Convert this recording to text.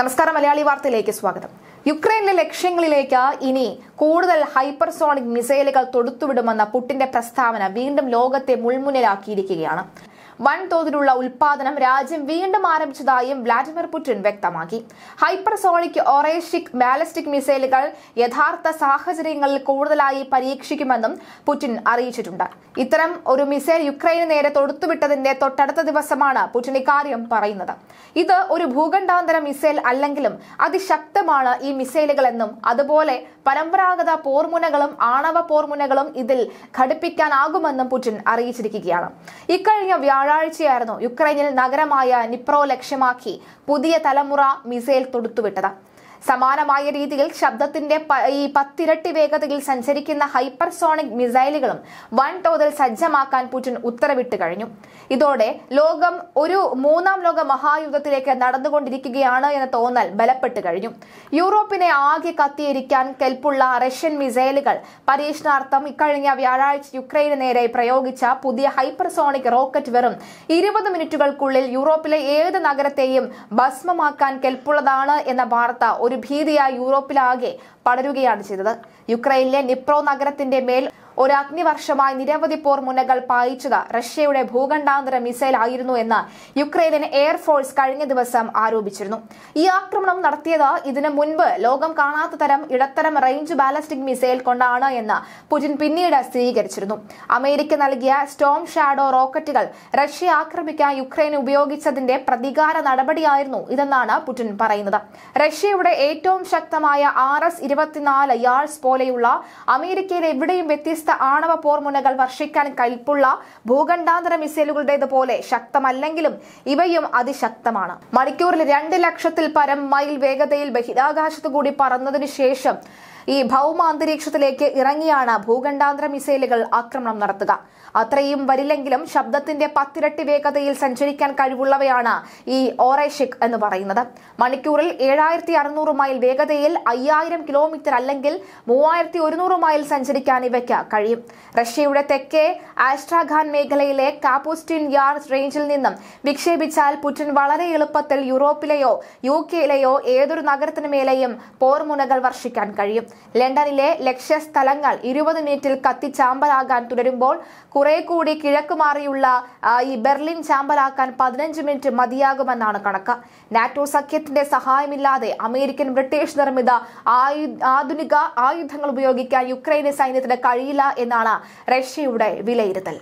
നമസ്കാരം മലയാളി വാർത്തയിലേക്ക് സ്വാഗതം യുക്രൈനിലെ ലക്ഷ്യങ്ങളിലേക്ക് ഇനി കൂടുതൽ ഹൈപ്പർസോണിക് മിസൈലുകൾ തൊടുത്തുവിടുമെന്ന പുട്ടിന്റെ പ്രസ്താവന വീണ്ടും ലോകത്തെ മുൾമുനലാക്കിയിരിക്കുകയാണ് വൻതോതിലുള്ള ഉൽപാദനം രാജ്യം വീണ്ടും ആരംഭിച്ചതായും വ്ളാഡിമിർ പുടിൻ വ്യക്തമാക്കി ഹൈപ്പർസോണിക് ഒറേഷിക് ബാലിസ്റ്റിക് മിസൈലുകൾ യഥാർത്ഥ സാഹചര്യങ്ങളിൽ കൂടുതലായി പരീക്ഷിക്കുമെന്നും പുടിൻ അറിയിച്ചിട്ടുണ്ട് ഇത്തരം ഒരു മിസൈൽ യുക്രൈന് നേരെ തൊടുത്തുവിട്ടതിന്റെ തൊട്ടടുത്ത ദിവസമാണ് പുടിൻ ഇക്കാര്യം പറയുന്നത് ഇത് ഒരു ഭൂഖണ്ഡാന്തര മിസൈൽ അല്ലെങ്കിലും അതിശക്തമാണ് ഈ മിസൈലുകളെന്നും അതുപോലെ പരമ്പരാഗത പോർമുനകളും ആണവ പോർമുനകളും ഇതിൽ ഘടിപ്പിക്കാനാകുമെന്നും പുടിൻ അറിയിച്ചിരിക്കുകയാണ് ഇക്കഴിഞ്ഞ വ്യാഴം വ്യാഴാഴ്ചയായിരുന്നു യുക്രൈനിൽ നഗരമായ നിപ്രോ ലക്ഷ്യമാക്കി പുതിയ തലമുറ മിസൈൽ തൊടുത്തുവിട്ടത് സമാനമായ രീതിയിൽ ശബ്ദത്തിന്റെ ഈ പത്തിരട്ടി വേഗതയിൽ സഞ്ചരിക്കുന്ന ഹൈപ്പർസോണിക് മിസൈലുകളും വൻതോതിൽ സജ്ജമാക്കാൻ പുടിൻ ഉത്തരവിട്ട് കഴിഞ്ഞു ഇതോടെ ലോകം ഒരു മൂന്നാം ലോക മഹായുദ്ധത്തിലേക്ക് നടന്നുകൊണ്ടിരിക്കുകയാണ് എന്ന തോന്നൽ ബലപ്പെട്ട് കഴിഞ്ഞു യൂറോപ്പിനെ ആകെ കത്തിയിരിക്കാൻ കെൽപ്പുള്ള റഷ്യൻ മിസൈലുകൾ പരീക്ഷണാർത്ഥം ഇക്കഴിഞ്ഞ വ്യാഴാഴ്ച യുക്രൈന് നേരെ പ്രയോഗിച്ച പുതിയ ഹൈപ്പർസോണിക് റോക്കറ്റ് വെറും ഇരുപത് മിനിറ്റുകൾക്കുള്ളിൽ യൂറോപ്പിലെ ഏത് നഗരത്തെയും ഭസ്മമാക്കാൻ കെൽപ്പുള്ളതാണ് എന്ന വാർത്ത ഒരു ഭീതിയായി യൂറോപ്പിലാകെ പടരുകയാണ് ചെയ്തത് യുക്രൈനിലെ നിപ്രോ നഗരത്തിന്റെ മേൽ ഒരു അഗ്നിവർഷമായി നിരവധി പോർ മുനകൾ പായിച്ചത് റഷ്യയുടെ ഭൂഖണ്ഡാന്തര മിസൈൽ ആയിരുന്നു എന്ന് യുക്രൈനിയൻ എയർഫോഴ്സ് കഴിഞ്ഞ ദിവസം ആരോപിച്ചിരുന്നു ഈ ആക്രമണം നടത്തിയത് ഇതിനു മുൻപ് ലോകം കാണാത്ത തരം ഇടത്തരം റേഞ്ച് ബാലസ്റ്റിക് മിസൈൽ കൊണ്ടാണ് എന്ന് പുടിൻ പിന്നീട് സ്ഥിരീകരിച്ചിരുന്നു അമേരിക്ക നൽകിയ സ്റ്റോം ഷാഡോ റോക്കറ്റുകൾ റഷ്യ ആക്രമിക്കാൻ യുക്രൈൻ ഉപയോഗിച്ചതിന്റെ പ്രതികാര നടപടിയായിരുന്നു ഇതെന്നാണ് പുടിൻ പറയുന്നത് റഷ്യയുടെ ഏറ്റവും ശക്തമായ ആർ എസ് ഇരുപത്തിനാല് യാഴ്സ് പോലെയുള്ള അമേരിക്കയിൽ എവിടെയും വ്യത്യസ്ത വ്യത്യസ്ത ആണവ പോർമുനകൾ വർഷിക്കാൻ കൽപ്പുള്ള ഭൂഖണ്ഡാന്തര മിസൈലുകളുടേതുപോലെ ശക്തമല്ലെങ്കിലും ഇവയും അതിശക്തമാണ് മണിക്കൂറിൽ രണ്ട് ലക്ഷത്തിൽ പരം മൈൽ വേഗതയിൽ ബഹിരാകാശത്തു കൂടി പറന്നതിനു ശേഷം ഈ ഭൗമ അന്തരീക്ഷത്തിലേക്ക് ഇറങ്ങിയാണ് ഭൂഖണ്ഡാന്തര മിസൈലുകൾ ആക്രമണം നടത്തുക അത്രയും വരില്ലെങ്കിലും ശബ്ദത്തിന്റെ പത്തിരട്ടി വേഗതയിൽ സഞ്ചരിക്കാൻ കഴിവുള്ളവയാണ് ഈ ഓറേഷിക് എന്ന് പറയുന്നത് മണിക്കൂറിൽ ഏഴായിരത്തി അറുന്നൂറ് മൈൽ വേഗതയിൽ അയ്യായിരം കിലോമീറ്റർ അല്ലെങ്കിൽ മൂവായിരത്തി ഒരുന്നൂറ് മൈൽ സഞ്ചരിക്കാൻ ഇവയ്ക്ക് കഴിയും റഷ്യയുടെ തെക്കേ ആസ്ട്രാഖാൻ മേഖലയിലെ കാപ്പുസ്റ്റിൻ യാർഡ് റേഞ്ചിൽ നിന്നും വിക്ഷേപിച്ചാൽ പുറ്റിൻ വളരെ എളുപ്പത്തിൽ യൂറോപ്പിലെയോ യു കെയിലെയോ ഏതൊരു നഗരത്തിനു മേലെയും പോർമുനകൾ വർഷിക്കാൻ കഴിയും ലണ്ടനിലെ ലക്ഷ്യസ്ഥലങ്ങൾ ഇരുപത് മിനിറ്റിൽ കത്തിച്ചാമ്പലാകാൻ തുടരുമ്പോൾ കുറെ കൂടി മാറിയുള്ള ഈ ബെർലിൻ ചാമ്പലാക്കാൻ പതിനഞ്ച് മിനിറ്റ് മതിയാകുമെന്നാണ് കണക്ക് നാറ്റോ സഖ്യത്തിന്റെ സഹായമില്ലാതെ അമേരിക്കൻ ബ്രിട്ടീഷ് നിർമ്മിത ആധുനിക ആയുധങ്ങൾ ഉപയോഗിക്കാൻ യുക്രൈന് സൈന്യത്തിന് കഴിയില്ല എന്നാണ് റഷ്യയുടെ വിലയിരുത്തൽ